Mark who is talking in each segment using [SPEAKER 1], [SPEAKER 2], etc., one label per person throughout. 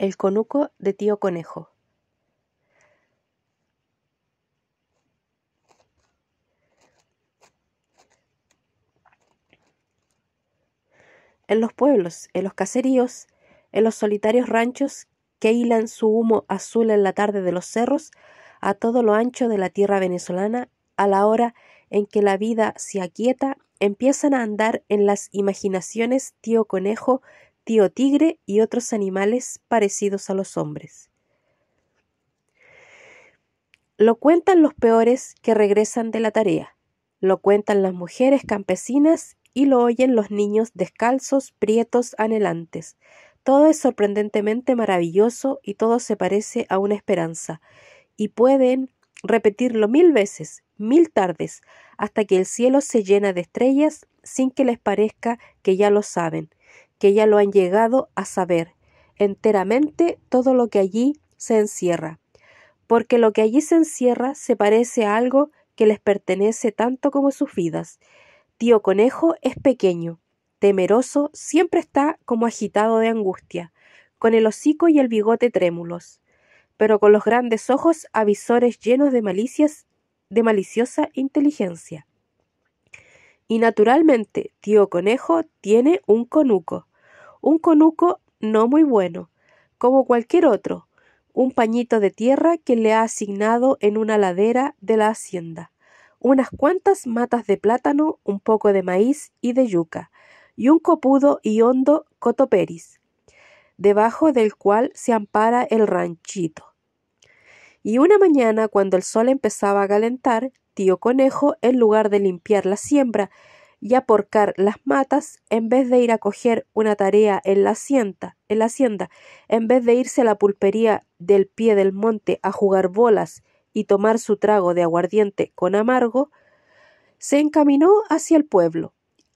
[SPEAKER 1] El conuco de tío conejo. En los pueblos, en los caseríos, en los solitarios ranchos que hilan su humo azul en la tarde de los cerros, a todo lo ancho de la tierra venezolana, a la hora en que la vida se aquieta, empiezan a andar en las imaginaciones tío conejo tío tigre y otros animales parecidos a los hombres. Lo cuentan los peores que regresan de la tarea, lo cuentan las mujeres campesinas y lo oyen los niños descalzos, prietos, anhelantes. Todo es sorprendentemente maravilloso y todo se parece a una esperanza, y pueden repetirlo mil veces, mil tardes, hasta que el cielo se llena de estrellas sin que les parezca que ya lo saben, que ya lo han llegado a saber enteramente todo lo que allí se encierra, porque lo que allí se encierra se parece a algo que les pertenece tanto como sus vidas. Tío Conejo es pequeño, temeroso, siempre está como agitado de angustia, con el hocico y el bigote trémulos, pero con los grandes ojos avisores llenos de malicias, de maliciosa inteligencia. Y naturalmente, tío Conejo tiene un conuco, un conuco no muy bueno, como cualquier otro, un pañito de tierra que le ha asignado en una ladera de la hacienda, unas cuantas matas de plátano, un poco de maíz y de yuca, y un copudo y hondo cotoperis, debajo del cual se ampara el ranchito. Y una mañana, cuando el sol empezaba a calentar, tío conejo, en lugar de limpiar la siembra y a porcar las matas en vez de ir a coger una tarea en la, hacienda, en vez de irse a la pulpería del pie del monte a jugar bolas y tomar su trago de aguardiente con amargo, se encaminó hacia el pueblo.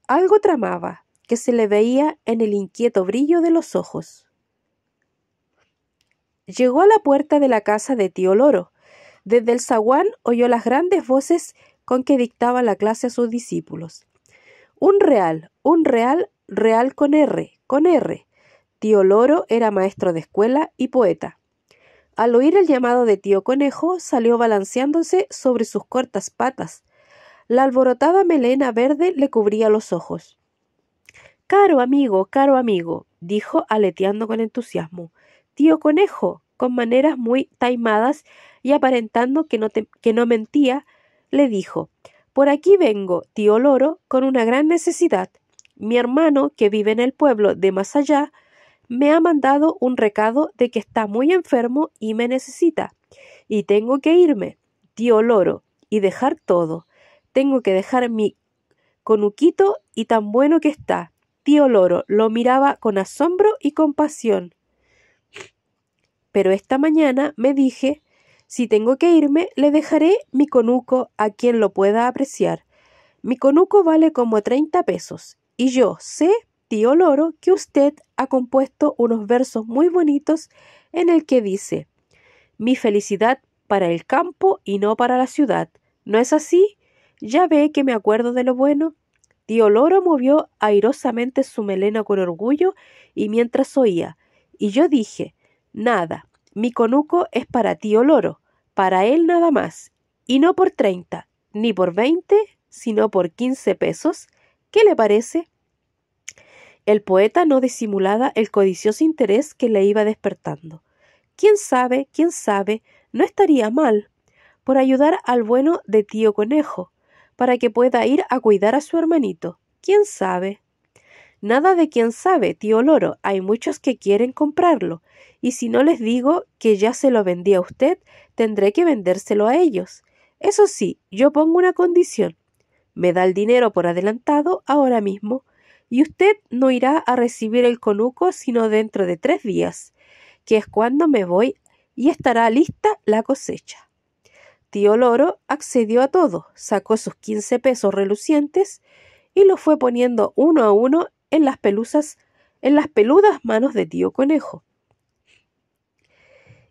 [SPEAKER 1] Algo tramaba, que se le veía en el inquieto brillo de los ojos. Llegó a la puerta de la casa de tío Loro. Desde el zaguán oyó las grandes voces con que dictaba la clase a sus discípulos. Un real, un real, real con R, con R. Tío Loro era maestro de escuela y poeta. Al oír el llamado de tío Conejo, salió balanceándose sobre sus cortas patas. La alborotada melena verde le cubría los ojos. Caro amigo, caro amigo, dijo aleteando con entusiasmo. Tío Conejo, con maneras muy taimadas y aparentando que no, que no mentía, le dijo por aquí vengo, tío Loro, con una gran necesidad. Mi hermano, que vive en el pueblo de más allá, me ha mandado un recado de que está muy enfermo y me necesita. Y tengo que irme, tío Loro, y dejar todo. Tengo que dejar mi conuquito y tan bueno que está. Tío Loro lo miraba con asombro y compasión. Pero esta mañana me dije si tengo que irme, le dejaré mi conuco a quien lo pueda apreciar. Mi conuco vale como treinta pesos, y yo sé, tío Loro, que usted ha compuesto unos versos muy bonitos en el que dice Mi felicidad para el campo y no para la ciudad. ¿No es así? Ya ve que me acuerdo de lo bueno. Tío Loro movió airosamente su melena con orgullo y mientras oía, y yo dije, nada, mi conuco es para tío oh Loro, para él nada más, y no por treinta, ni por veinte, sino por quince pesos. ¿Qué le parece? El poeta no disimulaba el codicioso interés que le iba despertando. Quién sabe, quién sabe, no estaría mal por ayudar al bueno de tío conejo, para que pueda ir a cuidar a su hermanito. Quién sabe. Nada de quien sabe, tío Loro, hay muchos que quieren comprarlo, y si no les digo que ya se lo vendí a usted, tendré que vendérselo a ellos. Eso sí, yo pongo una condición. Me da el dinero por adelantado ahora mismo, y usted no irá a recibir el conuco sino dentro de tres días, que es cuando me voy y estará lista la cosecha. Tío Loro accedió a todo, sacó sus quince pesos relucientes y los fue poniendo uno a uno en las peludas manos de tío conejo.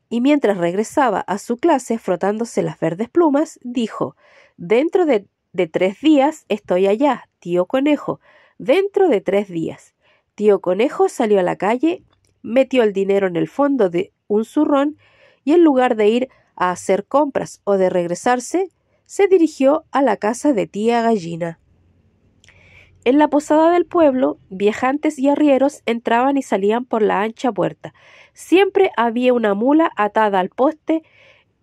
[SPEAKER 1] Y mientras regresaba a su clase frotándose las verdes plumas, dijo Dentro de, de tres días estoy allá, tío conejo. Dentro de tres días. Tío conejo salió a la calle, metió el dinero en el fondo de un zurrón y en lugar de ir a hacer compras o de regresarse, se dirigió a la casa de tía gallina. En la posada del pueblo, viajantes y arrieros entraban y salían por la ancha puerta. Siempre había una mula atada al poste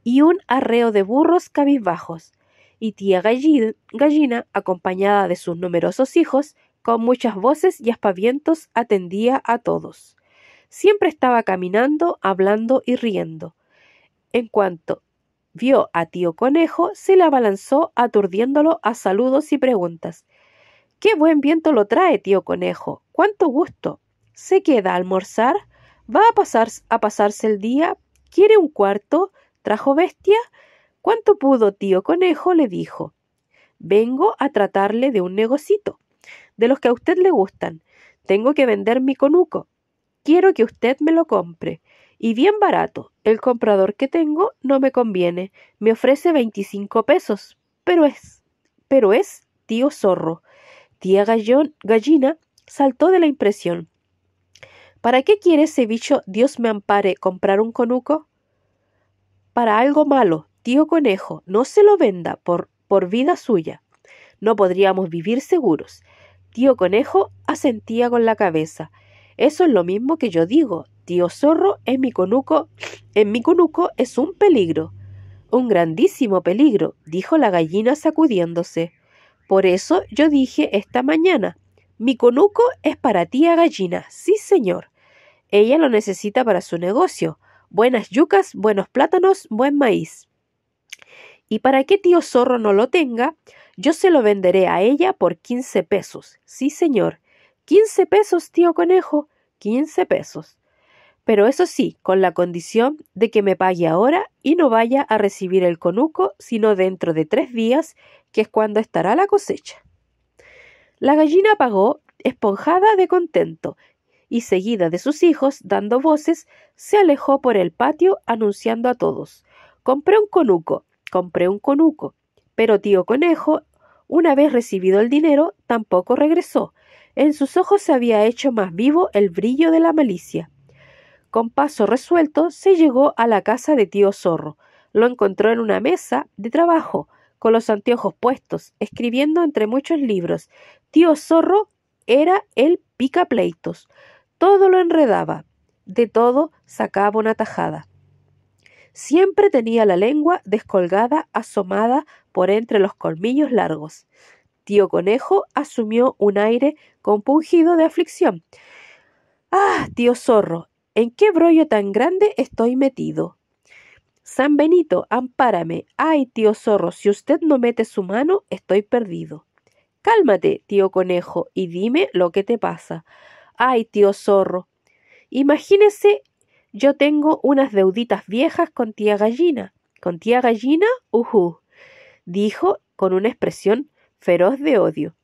[SPEAKER 1] y un arreo de burros cabizbajos. Y tía gallina, acompañada de sus numerosos hijos, con muchas voces y aspavientos atendía a todos. Siempre estaba caminando, hablando y riendo. En cuanto vio a tío conejo, se le abalanzó aturdiéndolo a saludos y preguntas. Qué buen viento lo trae, tío conejo. Cuánto gusto. Se queda a almorzar, va a, a pasarse el día, quiere un cuarto, trajo bestia. ¿Cuánto pudo, tío conejo? le dijo. Vengo a tratarle de un negocito, de los que a usted le gustan. Tengo que vender mi conuco. Quiero que usted me lo compre. Y bien barato. El comprador que tengo no me conviene. Me ofrece veinticinco pesos. Pero es, pero es tío zorro. Tía Gallina saltó de la impresión. ¿Para qué quiere ese bicho, Dios me ampare, comprar un conuco? Para algo malo, tío conejo, no se lo venda por, por vida suya. No podríamos vivir seguros. Tío conejo asentía con la cabeza. Eso es lo mismo que yo digo. Tío zorro en mi conuco, en mi conuco es un peligro. Un grandísimo peligro, dijo la gallina sacudiéndose. Por eso yo dije esta mañana, mi conuco es para tía gallina, sí señor. Ella lo necesita para su negocio. Buenas yucas, buenos plátanos, buen maíz. Y para que tío zorro no lo tenga, yo se lo venderé a ella por quince pesos. Sí señor. Quince pesos, tío conejo. Quince pesos pero eso sí, con la condición de que me pague ahora y no vaya a recibir el conuco sino dentro de tres días, que es cuando estará la cosecha. La gallina pagó, esponjada de contento, y seguida de sus hijos, dando voces, se alejó por el patio anunciando a todos Compré un conuco, compré un conuco. Pero tío conejo, una vez recibido el dinero, tampoco regresó. En sus ojos se había hecho más vivo el brillo de la malicia. Con paso resuelto se llegó a la casa de tío Zorro. Lo encontró en una mesa de trabajo, con los anteojos puestos, escribiendo entre muchos libros. Tío Zorro era el picapleitos. Todo lo enredaba, de todo sacaba una tajada. Siempre tenía la lengua descolgada, asomada por entre los colmillos largos. Tío Conejo asumió un aire compungido de aflicción. Ah, tío Zorro, ¿En qué brollo tan grande estoy metido? San Benito, ampárame. Ay, tío zorro, si usted no mete su mano, estoy perdido. Cálmate, tío conejo, y dime lo que te pasa. Ay, tío zorro. Imagínese, yo tengo unas deuditas viejas con tía gallina. ¿Con tía gallina? Uju, Dijo con una expresión feroz de odio.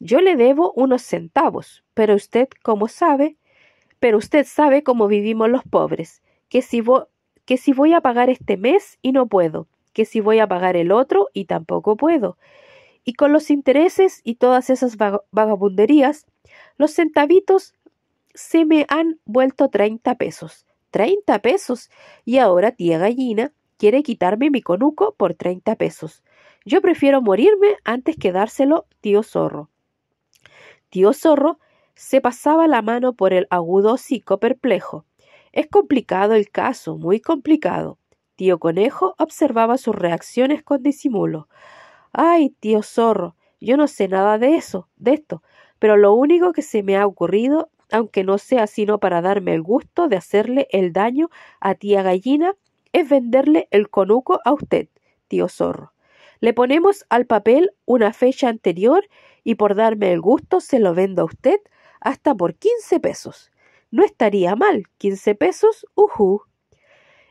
[SPEAKER 1] Yo le debo unos centavos, pero usted, como sabe, pero usted sabe cómo vivimos los pobres, que si, que si voy a pagar este mes y no puedo, que si voy a pagar el otro y tampoco puedo. Y con los intereses y todas esas vagabunderías, los centavitos se me han vuelto treinta pesos. Treinta pesos. Y ahora tía gallina quiere quitarme mi conuco por treinta pesos. Yo prefiero morirme antes que dárselo tío zorro. Tío zorro se pasaba la mano por el agudo hocico perplejo. Es complicado el caso, muy complicado. Tío Conejo observaba sus reacciones con disimulo. Ay, tío zorro, yo no sé nada de eso, de esto, pero lo único que se me ha ocurrido, aunque no sea sino para darme el gusto de hacerle el daño a tía gallina, es venderle el conuco a usted, tío zorro. Le ponemos al papel una fecha anterior y por darme el gusto se lo vendo a usted hasta por 15 pesos. No estaría mal, 15 pesos, uhú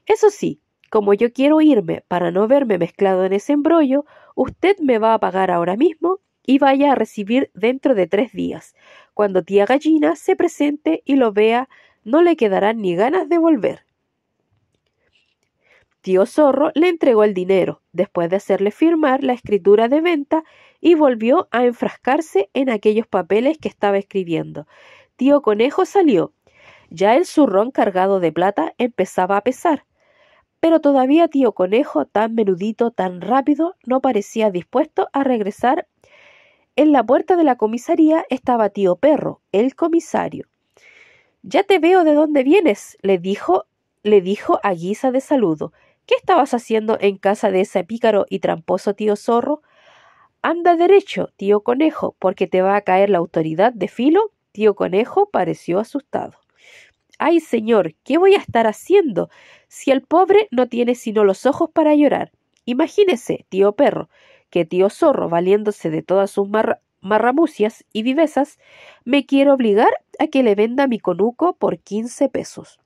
[SPEAKER 1] Eso sí, como yo quiero irme para no verme mezclado en ese embrollo, usted me va a pagar ahora mismo y vaya a recibir dentro de tres días. Cuando tía gallina se presente y lo vea, no le quedarán ni ganas de volver. Tío Zorro le entregó el dinero, después de hacerle firmar la escritura de venta y volvió a enfrascarse en aquellos papeles que estaba escribiendo. Tío Conejo salió. Ya el zurrón cargado de plata empezaba a pesar. Pero todavía tío Conejo, tan menudito, tan rápido, no parecía dispuesto a regresar. En la puerta de la comisaría estaba tío Perro, el comisario. Ya te veo de dónde vienes, le dijo, le dijo a guisa de saludo. ¿Qué estabas haciendo en casa de ese pícaro y tramposo tío zorro? Anda derecho, tío conejo, porque te va a caer la autoridad de filo. Tío conejo pareció asustado. Ay, señor, ¿qué voy a estar haciendo? Si el pobre no tiene sino los ojos para llorar. Imagínese, tío perro, que tío zorro, valiéndose de todas sus marramucias y vivezas, me quiere obligar a que le venda mi conuco por quince pesos.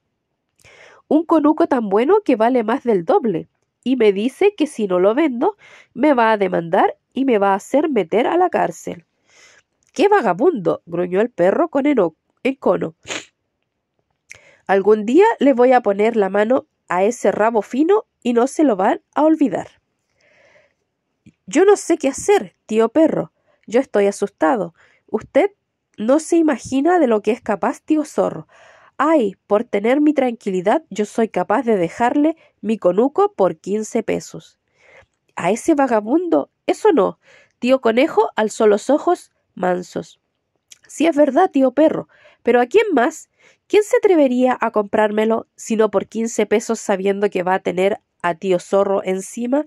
[SPEAKER 1] Un conuco tan bueno que vale más del doble y me dice que si no lo vendo me va a demandar y me va a hacer meter a la cárcel. ¡Qué vagabundo! gruñó el perro con encono. Algún día le voy a poner la mano a ese rabo fino y no se lo van a olvidar. Yo no sé qué hacer, tío perro. Yo estoy asustado. Usted no se imagina de lo que es capaz, tío zorro. Ay, por tener mi tranquilidad yo soy capaz de dejarle mi conuco por quince pesos. A ese vagabundo, eso no. Tío conejo alzó los ojos mansos. Sí es verdad, tío perro, pero ¿a quién más? ¿Quién se atrevería a comprármelo sino por quince pesos sabiendo que va a tener a tío zorro encima?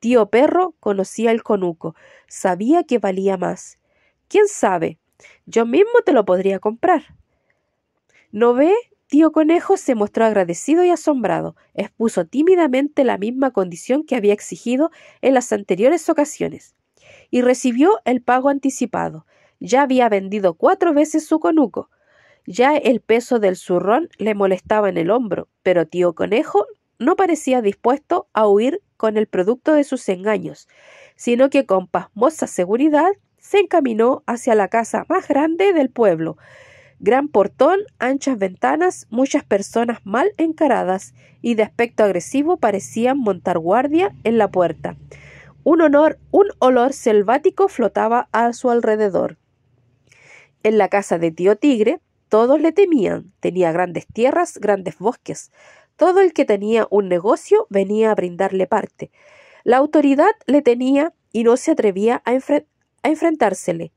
[SPEAKER 1] Tío perro conocía el conuco, sabía que valía más. ¿Quién sabe? Yo mismo te lo podría comprar. ¿No ve? Tío Conejo se mostró agradecido y asombrado. Expuso tímidamente la misma condición que había exigido en las anteriores ocasiones. Y recibió el pago anticipado. Ya había vendido cuatro veces su conuco. Ya el peso del zurrón le molestaba en el hombro, pero tío Conejo no parecía dispuesto a huir con el producto de sus engaños, sino que con pasmosa seguridad se encaminó hacia la casa más grande del pueblo, Gran portón, anchas ventanas, muchas personas mal encaradas y de aspecto agresivo parecían montar guardia en la puerta. Un, honor, un olor selvático flotaba a su alrededor. En la casa de tío Tigre todos le temían. Tenía grandes tierras, grandes bosques. Todo el que tenía un negocio venía a brindarle parte. La autoridad le tenía y no se atrevía a, a enfrentársele.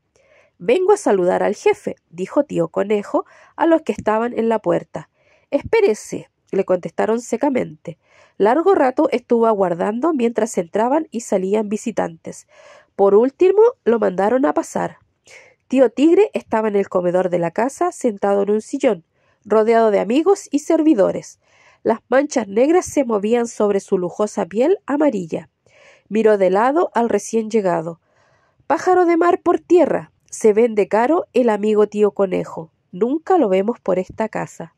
[SPEAKER 1] Vengo a saludar al jefe, dijo tío Conejo a los que estaban en la puerta. Espérese, le contestaron secamente. Largo rato estuvo aguardando mientras entraban y salían visitantes. Por último, lo mandaron a pasar. Tío Tigre estaba en el comedor de la casa, sentado en un sillón, rodeado de amigos y servidores. Las manchas negras se movían sobre su lujosa piel amarilla. Miró de lado al recién llegado. Pájaro de mar por tierra, se vende caro el amigo tío conejo. Nunca lo vemos por esta casa.